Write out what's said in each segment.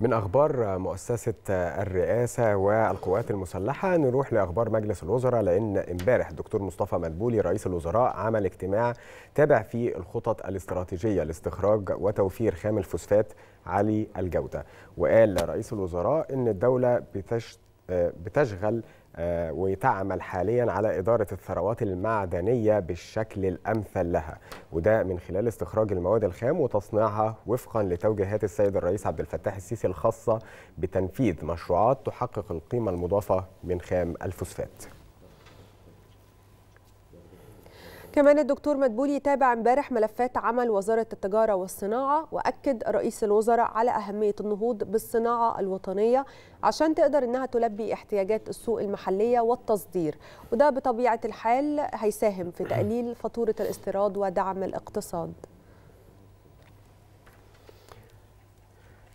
من أخبار مؤسسة الرئاسة والقوات المسلحة نروح لأخبار مجلس الوزراء لأن امبارح الدكتور مصطفى مدبولي رئيس الوزراء عمل اجتماع تابع فيه الخطط الاستراتيجية لاستخراج وتوفير خام الفوسفات عالي الجودة وقال رئيس الوزراء أن الدولة بتشتغل آه، وتعمل حاليا على إدارة الثروات المعدنية بالشكل الأمثل لها وده من خلال استخراج المواد الخام وتصنيعها وفقا لتوجيهات السيد الرئيس عبد الفتاح السيسي الخاصة بتنفيذ مشروعات تحقق القيمة المضافة من خام الفوسفات كمان الدكتور مدبولي تابع امبارح ملفات عمل وزارة التجارة والصناعة وأكد رئيس الوزراء على أهمية النهوض بالصناعة الوطنية عشان تقدر إنها تلبي احتياجات السوق المحلية والتصدير وده بطبيعة الحال هيساهم في تقليل فاتورة الاستيراد ودعم الاقتصاد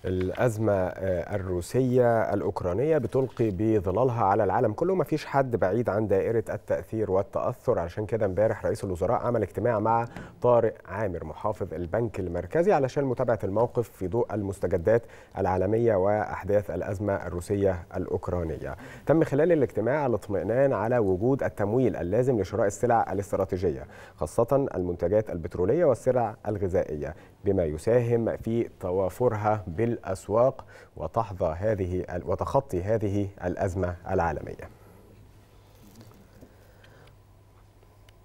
الأزمة آه، الروسية الأوكرانية بتلقي بظلالها على العالم كله ما فيش حد بعيد عن دائرة التأثير والتأثر عشان كده امبارح رئيس الوزراء عمل اجتماع مع طارق عامر محافظ البنك المركزي علشان متابعة الموقف في ضوء المستجدات العالمية وأحداث الأزمة الروسية الأوكرانية تم خلال الاجتماع الاطمئنان على وجود التمويل اللازم لشراء السلع الاستراتيجية خاصة المنتجات البترولية والسلع الغذائية بما يساهم في توافرها بال الأسواق وتحظى هذه وتخطي هذه الأزمة العالمية